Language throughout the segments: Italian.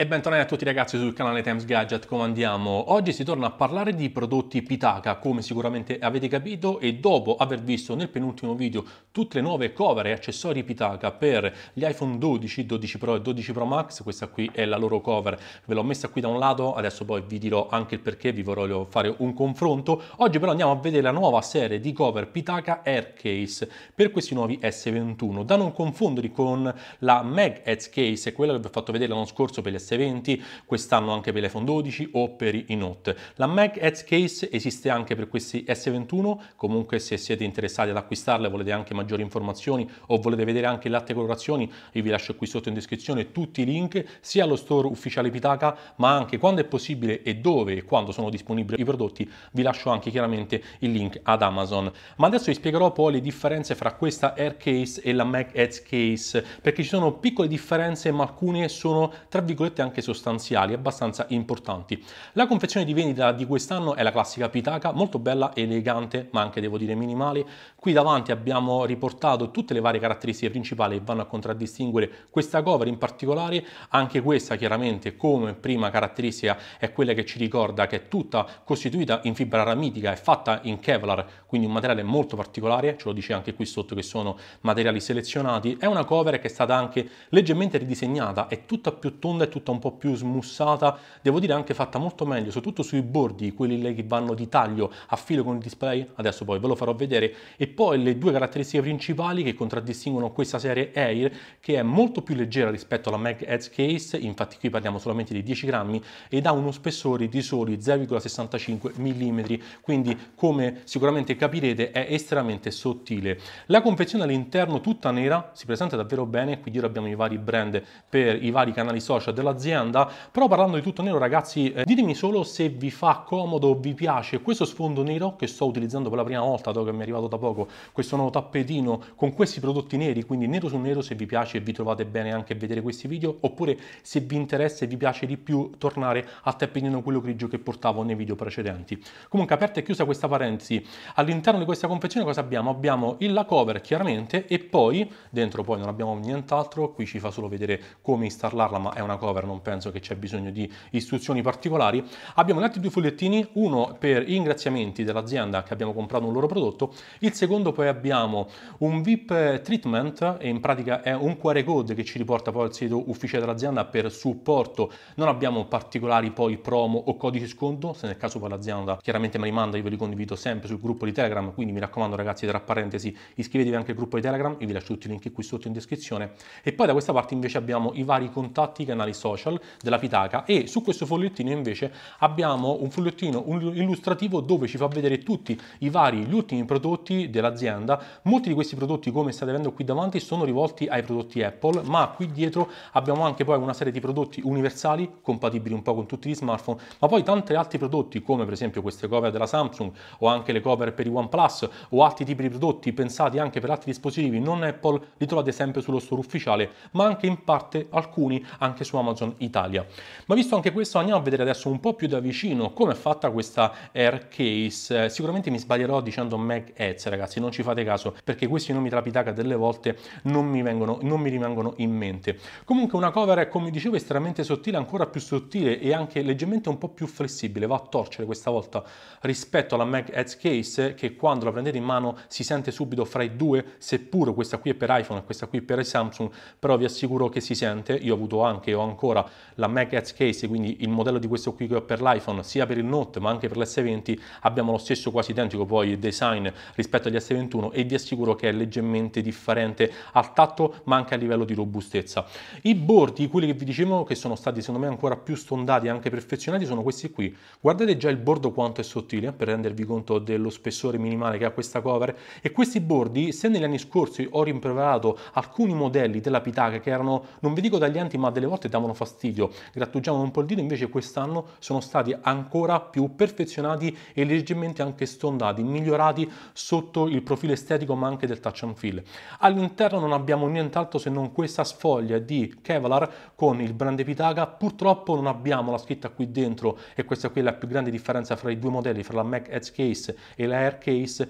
E bentornati a tutti ragazzi sul canale Times Gadget, come andiamo? Oggi si torna a parlare di prodotti Pitaka, come sicuramente avete capito e dopo aver visto nel penultimo video tutte le nuove cover e accessori Pitaka per gli iPhone 12, 12 Pro e 12 Pro Max, questa qui è la loro cover, ve l'ho messa qui da un lato, adesso poi vi dirò anche il perché, vi voglio fare un confronto. Oggi però andiamo a vedere la nuova serie di cover Pitaka Air Case per questi nuovi S21, da non confondere con la Mag Heads Case, quella che vi ho fatto vedere l'anno scorso per le S20, quest'anno anche per l'iPhone 12 o per i Note. La Mac Heads Case esiste anche per questi S21, comunque se siete interessati ad acquistarle, e volete anche maggiori informazioni o volete vedere anche le altre colorazioni, io vi lascio qui sotto in descrizione tutti i link sia allo store ufficiale Pitaka ma anche quando è possibile e dove e quando sono disponibili i prodotti, vi lascio anche chiaramente il link ad Amazon. Ma adesso vi spiegherò poi le differenze fra questa Air Case e la Mac Heads Case, perché ci sono piccole differenze ma alcune sono tra virgolette offerte anche sostanziali abbastanza importanti. La confezione di vendita di quest'anno è la classica pitaca, molto bella, elegante, ma anche devo dire minimale, Qui davanti abbiamo riportato tutte le varie caratteristiche principali che vanno a contraddistinguere questa cover, in particolare anche questa chiaramente come prima caratteristica è quella che ci ricorda che è tutta costituita in fibra ramitica, è fatta in Kevlar, quindi un materiale molto particolare, ce lo dice anche qui sotto che sono materiali selezionati, è una cover che è stata anche leggermente ridisegnata, è tutta più tonda e tutta un po' più smussata, devo dire anche fatta molto meglio, soprattutto sui bordi, quelli che vanno di taglio a filo con il display, adesso poi ve lo farò vedere e poi le due caratteristiche principali che contraddistinguono questa serie Air, che è molto più leggera rispetto alla Mag Edge Case, infatti qui parliamo solamente di 10 grammi, ed ha uno spessore di soli 0,65 mm, quindi come sicuramente capirete è estremamente sottile. La confezione all'interno tutta nera si presenta davvero bene, qui dietro abbiamo i vari brand per i vari canali social dell'azienda, però parlando di tutto nero ragazzi eh, ditemi solo se vi fa comodo, vi piace questo sfondo nero che sto utilizzando per la prima volta, dopo che mi è arrivato da poco gioco, questo nuovo tappetino con questi prodotti neri, quindi nero su nero se vi piace e vi trovate bene anche a vedere questi video, oppure se vi interessa e vi piace di più tornare al tappetino quello grigio che portavo nei video precedenti. Comunque aperta e chiusa questa parentesi, all'interno di questa confezione cosa abbiamo? Abbiamo la cover chiaramente e poi dentro poi non abbiamo nient'altro, qui ci fa solo vedere come installarla, ma è una cover, non penso che c'è bisogno di istruzioni particolari. Abbiamo gli altri due fogliettini, uno per i ringraziamenti dell'azienda che abbiamo comprato un loro prodotto, il secondo secondo poi abbiamo un VIP treatment, e in pratica è un QR code che ci riporta poi al sito ufficiale dell'azienda per supporto. Non abbiamo particolari poi promo o codici sconto, se nel caso poi l'azienda chiaramente me rimanda io ve li condivido sempre sul gruppo di Telegram, quindi mi raccomando ragazzi, tra parentesi, iscrivetevi anche al gruppo di Telegram, io vi lascio tutti i link qui sotto in descrizione. E poi da questa parte invece abbiamo i vari contatti, canali social della Pitaca e su questo fogliettino invece abbiamo un fogliettino illustrativo dove ci fa vedere tutti i vari, gli ultimi prodotti dell'azienda. Molti di questi prodotti, come state vedendo qui davanti, sono rivolti ai prodotti Apple, ma qui dietro abbiamo anche poi una serie di prodotti universali, compatibili un po' con tutti gli smartphone, ma poi tanti altri prodotti, come per esempio queste cover della Samsung o anche le cover per i OnePlus o altri tipi di prodotti pensati anche per altri dispositivi non Apple, li trovate sempre sullo store ufficiale, ma anche in parte alcuni anche su Amazon Italia. Ma visto anche questo, andiamo a vedere adesso un po' più da vicino come è fatta questa Air Case. Eh, sicuramente mi sbaglierò dicendo Mag Heads, ragazzi ragazzi, non ci fate caso perché questi nomi trapitacca delle volte non mi, vengono, non mi rimangono in mente. Comunque una cover è, come dicevo, estremamente sottile, ancora più sottile e anche leggermente un po' più flessibile, va a torcere questa volta rispetto alla Mac Heads Case che quando la prendete in mano si sente subito fra i due, seppur questa qui è per iPhone e questa qui è per Samsung, però vi assicuro che si sente, io ho avuto anche, ho ancora la Mac Heads Case, quindi il modello di questo qui che ho per l'iPhone, sia per il Note ma anche per l'S20, abbiamo lo stesso quasi identico poi design rispetto agli S21 e vi assicuro che è leggermente differente al tatto ma anche a livello di robustezza. I bordi, quelli che vi dicevo che sono stati secondo me ancora più stondati e anche perfezionati sono questi qui. Guardate già il bordo quanto è sottile per rendervi conto dello spessore minimale che ha questa cover e questi bordi se negli anni scorsi ho rimproverato alcuni modelli della Pitaka che erano non vi dico taglianti ma delle volte davano fastidio, grattugiavano un po' il dito invece quest'anno sono stati ancora più perfezionati e leggermente anche stondati, migliorati sotto il profilo estetico ma anche del touch and feel. All'interno non abbiamo nient'altro se non questa sfoglia di Kevlar con il brand Epitaga, purtroppo non abbiamo la scritta qui dentro e questa qui è la più grande differenza fra i due modelli, fra la Mac Edge Case e la Air Case,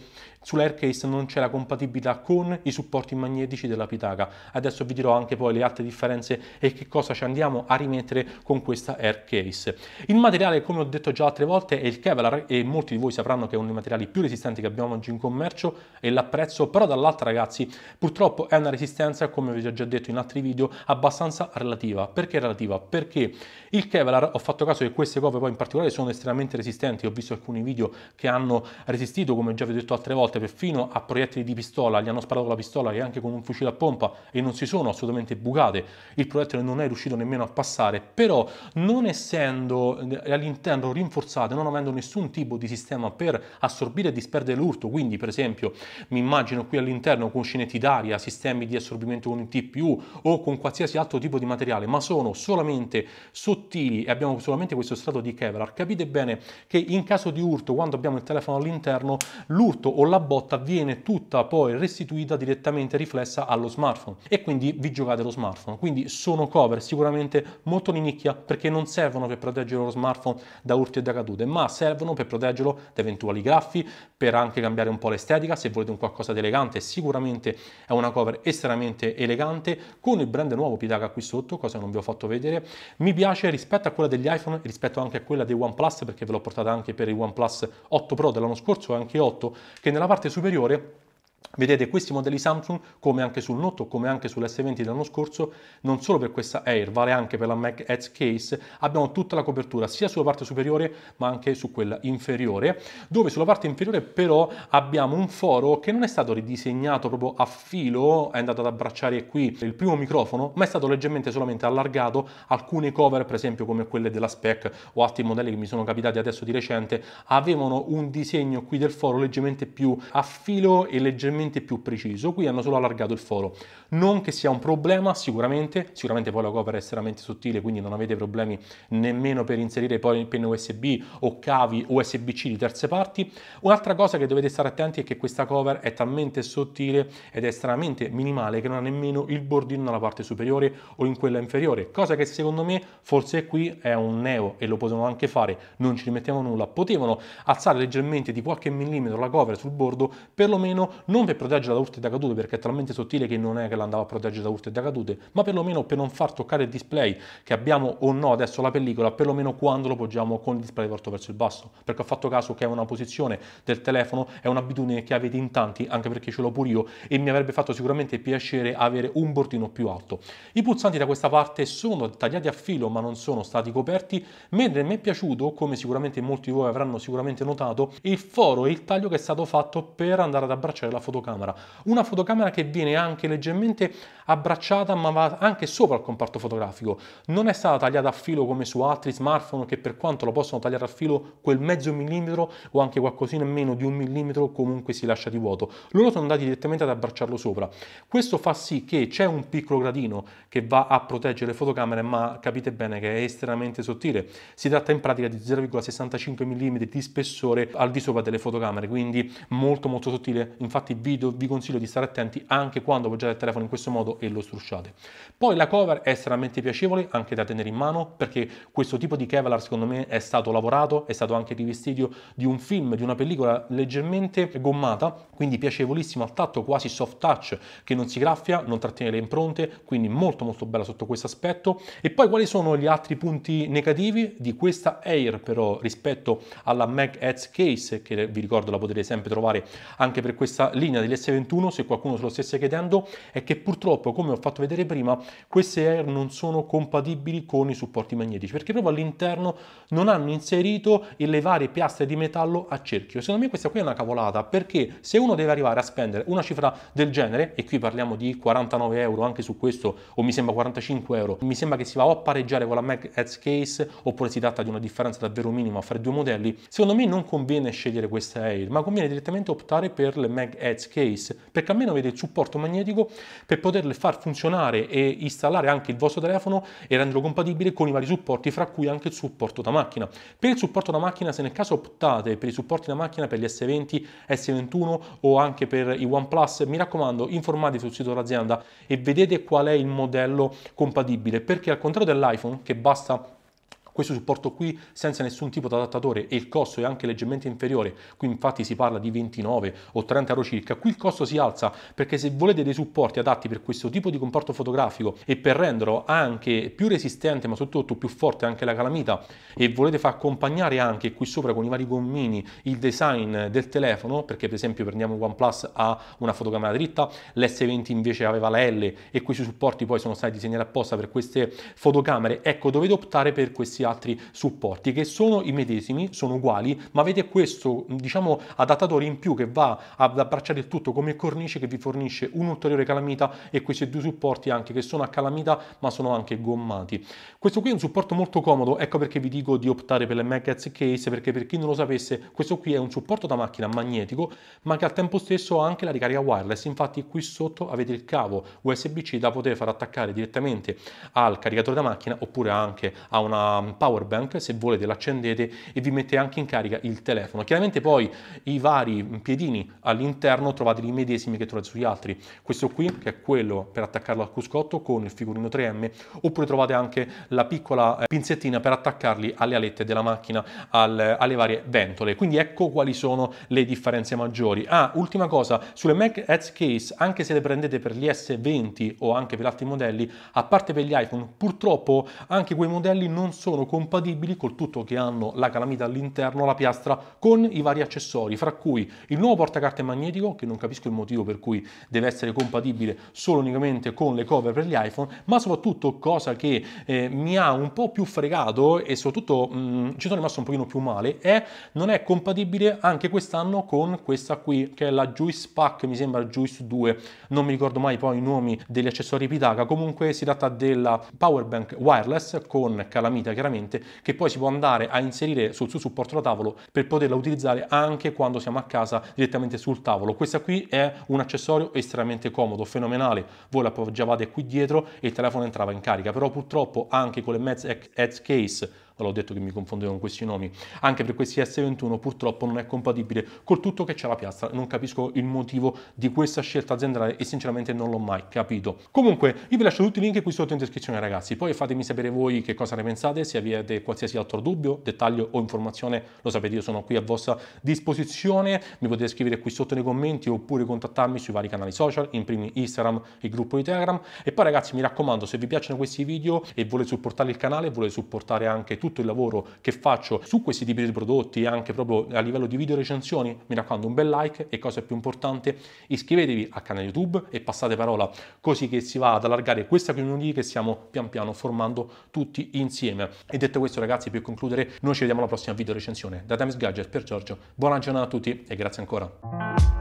Sull'Aircase non c'è la compatibilità con i supporti magnetici della Pitaca. Adesso vi dirò anche poi le altre differenze e che cosa ci andiamo a rimettere con questa Aircase. Il materiale, come ho detto già altre volte, è il Kevlar e molti di voi sapranno che è uno dei materiali più resistenti che abbiamo oggi in commercio e l'apprezzo, però dall'altra ragazzi, purtroppo è una resistenza, come vi ho già detto in altri video, abbastanza relativa. Perché relativa? Perché il Kevlar, ho fatto caso che queste cove poi in particolare sono estremamente resistenti, ho visto alcuni video che hanno resistito, come già vi ho detto altre volte, helicopter fino a proiettili di pistola, gli hanno sparato la pistola e anche con un fucile a pompa e non si sono assolutamente bucate, il proiettile non è riuscito nemmeno a passare, però non essendo eh, all'interno rinforzate, non avendo nessun tipo di sistema per assorbire e disperdere l'urto, quindi per esempio mi immagino qui all'interno con scinetti d'aria, sistemi di assorbimento con il TPU o con qualsiasi altro tipo di materiale, ma sono solamente sottili e abbiamo solamente questo strato di Kevlar, capite bene che in caso di urto, quando abbiamo il telefono all'interno, l'urto o la la botta viene tutta poi restituita direttamente riflessa allo smartphone e quindi vi giocate lo smartphone. Quindi sono cover sicuramente molto di nicchia perché non servono per proteggere lo smartphone da urti e da cadute, ma servono per proteggerlo da eventuali graffi, per anche cambiare un po' l'estetica, se volete un qualcosa di elegante, sicuramente è una cover estremamente elegante con il brand nuovo Pitaka qui sotto, cosa non vi ho fatto vedere. Mi piace rispetto a quella degli iPhone, e rispetto anche a quella dei OnePlus perché ve l'ho portata anche per i OnePlus 8 Pro dell'anno scorso e anche 8 che nella parte superiore Vedete questi modelli Samsung, come anche sul Note o come anche sull'S20 dell'anno scorso, non solo per questa Air, vale anche per la Mac Edge Case, abbiamo tutta la copertura sia sulla parte superiore ma anche su quella inferiore, dove sulla parte inferiore però abbiamo un foro che non è stato ridisegnato proprio a filo, è andato ad abbracciare qui il primo microfono, ma è stato leggermente solamente allargato, alcune cover per esempio come quelle della Spec o altri modelli che mi sono capitati adesso di recente, avevano un disegno qui del foro leggermente più a filo e leggermente leggermente più preciso, qui hanno solo allargato il foro. Non che sia un problema, sicuramente, sicuramente poi la cover è estremamente sottile, quindi non avete problemi nemmeno per inserire poi penne USB o cavi USB-C di terze parti. Un'altra cosa che dovete stare attenti è che questa cover è talmente sottile ed è estremamente minimale che non ha nemmeno il bordino nella parte superiore o in quella inferiore, cosa che secondo me forse qui è un neo e lo potevano anche fare, non ci rimettiamo nulla, potevano alzare leggermente di qualche millimetro la cover sul bordo, perlomeno non non per proteggere da urte e da cadute perché è talmente sottile che non è che l'andava a proteggere da urte e da cadute, ma perlomeno per non far toccare il display che abbiamo o no adesso la pellicola, perlomeno quando lo poggiamo con il display portato verso il basso, perché ho fatto caso che è una posizione del telefono, è un'abitudine che avete in tanti, anche perché ce l'ho pure io e mi avrebbe fatto sicuramente piacere avere un bordino più alto. I pulsanti da questa parte sono tagliati a filo ma non sono stati coperti, mentre mi è piaciuto, come sicuramente molti di voi avranno sicuramente notato, il foro e il taglio che è stato fatto per andare ad abbracciare la fotocamera. Una fotocamera che viene anche leggermente abbracciata ma va anche sopra il comparto fotografico. Non è stata tagliata a filo come su altri smartphone che per quanto lo possono tagliare a filo quel mezzo millimetro o anche qualcosina meno di un millimetro comunque si lascia di vuoto. Loro sono andati direttamente ad abbracciarlo sopra. Questo fa sì che c'è un piccolo gradino che va a proteggere le fotocamere ma capite bene che è estremamente sottile. Si tratta in pratica di 0,65 mm di spessore al di sopra delle fotocamere quindi molto molto sottile infatti video vi consiglio di stare attenti anche quando appoggiate il telefono in questo modo e lo strusciate. Poi la cover è estremamente piacevole anche da tenere in mano perché questo tipo di Kevlar secondo me è stato lavorato, è stato anche rivestito di un film, di una pellicola leggermente gommata, quindi piacevolissimo al tatto, quasi soft touch che non si graffia, non trattiene le impronte, quindi molto molto bella sotto questo aspetto. E poi quali sono gli altri punti negativi di questa Air però rispetto alla Mag Heads Case che vi ricordo la potete sempre trovare anche per questa linea dottrina dell'S21, se qualcuno se lo stesse chiedendo, è che purtroppo, come ho fatto vedere prima, queste Air non sono compatibili con i supporti magnetici, perché proprio all'interno non hanno inserito le varie piastre di metallo a cerchio. Secondo me questa qui è una cavolata, perché se uno deve arrivare a spendere una cifra del genere, e qui parliamo di 49 euro anche su questo, o mi sembra 45 euro, mi sembra che si va o a pareggiare con la Mac Heads Case, oppure si tratta di una differenza davvero minima fra i due modelli, secondo me non conviene scegliere questa Air, ma conviene direttamente optare per le Mag Head head case, perché almeno avete il supporto magnetico per poterle far funzionare e installare anche il vostro telefono e renderlo compatibile con i vari supporti, fra cui anche il supporto da macchina. Per il supporto da macchina, se nel caso optate per i supporti da macchina per gli S20, S21 o anche per i OnePlus, mi raccomando, informatevi sul sito dell'azienda e vedete qual è il modello compatibile, perché al contrario dell'iPhone, che basta questo supporto qui senza nessun tipo di adattatore e il costo è anche leggermente inferiore, qui infatti si parla di 29 o 30 euro circa, qui il costo si alza perché se volete dei supporti adatti per questo tipo di comporto fotografico e per renderlo anche più resistente ma soprattutto più forte anche la calamita e volete far accompagnare anche qui sopra con i vari gommini il design del telefono, perché per esempio prendiamo OnePlus ha una fotocamera dritta, l'S20 invece aveva la L e questi supporti poi sono stati disegnati apposta per queste fotocamere, ecco dovete optare per questi altri supporti che sono i medesimi, sono uguali, ma avete questo diciamo adattatore in più che va ad abbracciare il tutto come cornice che vi fornisce un'ulteriore calamita e questi due supporti anche che sono a calamita ma sono anche gommati. Questo qui è un supporto molto comodo, ecco perché vi dico di optare per le Magazine Case perché per chi non lo sapesse questo qui è un supporto da macchina magnetico ma che al tempo stesso ha anche la ricarica wireless, infatti qui sotto avete il cavo USB-C da poter far attaccare direttamente al caricatore da macchina oppure anche a una un power bank, se volete l'accendete e vi mette anche in carica il telefono. Chiaramente poi i vari piedini all'interno trovate i medesimi che trovate sugli altri. Questo qui, che è quello per attaccarlo al cruscotto con il figurino 3M, oppure trovate anche la piccola eh, pinzettina per attaccarli alle alette della macchina, al, alle varie ventole. Quindi ecco quali sono le differenze maggiori. Ah, ultima cosa, sulle Mac Heads Case, anche se le prendete per gli S20 o anche per altri modelli, a parte per gli iPhone, purtroppo anche quei modelli non sono sono compatibili col tutto che hanno la calamita all'interno, la piastra, con i vari accessori, fra cui il nuovo portacarte magnetico, che non capisco il motivo per cui deve essere compatibile solo unicamente con le cover per gli iPhone, ma soprattutto cosa che eh, mi ha un po' più fregato e soprattutto mh, mm, ci sono rimasto un pochino più male, è non è compatibile anche quest'anno con questa qui, che è la Juice Pack, mi sembra Juice 2, non mi ricordo mai poi i nomi degli accessori Pitaka, comunque si tratta della Powerbank wireless con calamita chiaramente chiaramente, che poi si può andare a inserire sul suo supporto da tavolo per poterla utilizzare anche quando siamo a casa direttamente sul tavolo. Questa qui è un accessorio estremamente comodo, fenomenale. Voi appoggiavate qui dietro e il telefono entrava in carica, però purtroppo anche con le Mets Edge Case l'ho detto che mi confondevo con questi nomi, anche per questi S21 purtroppo non è compatibile col tutto che c'è la piastra, non capisco il motivo di questa scelta aziendale e sinceramente non l'ho mai capito. Comunque io vi lascio tutti i link qui sotto in descrizione ragazzi, poi fatemi sapere voi che cosa ne pensate, se avete qualsiasi altro dubbio, dettaglio o informazione, lo sapete io sono qui a vostra disposizione, mi potete scrivere qui sotto nei commenti oppure contattarmi sui vari canali social, in primi Instagram e il gruppo di Telegram e poi ragazzi mi raccomando se vi piacciono questi video e volete supportare il canale, volete supportare anche tutti tutto il lavoro che faccio su questi tipi di prodotti anche proprio a livello di video recensioni, mi raccomando un bel like e cosa più importante, iscrivetevi al canale YouTube e passate parola così che si va ad allargare questa community che stiamo pian piano formando tutti insieme. E detto questo ragazzi, per concludere, noi ci vediamo alla prossima video recensione. Da Times Gadget per Giorgio, buona giornata a tutti e grazie ancora.